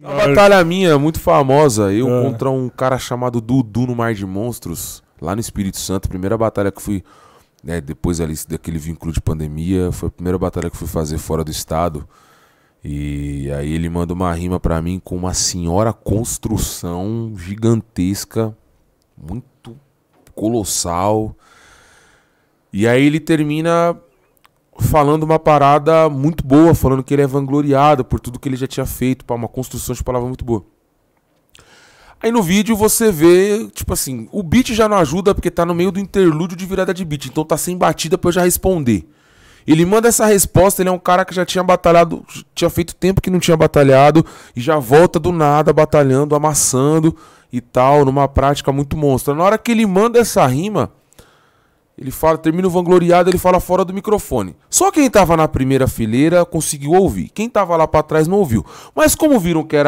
Uma batalha minha, muito famosa, eu é. contra um cara chamado Dudu no Mar de Monstros, lá no Espírito Santo, primeira batalha que fui, né, depois ali daquele vínculo de pandemia, foi a primeira batalha que fui fazer fora do estado. E aí ele manda uma rima para mim com uma senhora construção gigantesca, muito colossal. E aí ele termina falando uma parada muito boa, falando que ele é vangloriado por tudo que ele já tinha feito, para uma construção de palavra muito boa. Aí no vídeo você vê, tipo assim, o beat já não ajuda porque tá no meio do interlúdio de virada de beat, então tá sem batida para eu já responder. Ele manda essa resposta, ele é um cara que já tinha batalhado, tinha feito tempo que não tinha batalhado e já volta do nada batalhando, amassando e tal, numa prática muito monstra. Na hora que ele manda essa rima, ele fala, termina o vangloriado, ele fala fora do microfone. Só quem estava na primeira fileira conseguiu ouvir. Quem estava lá para trás não ouviu. Mas como viram que era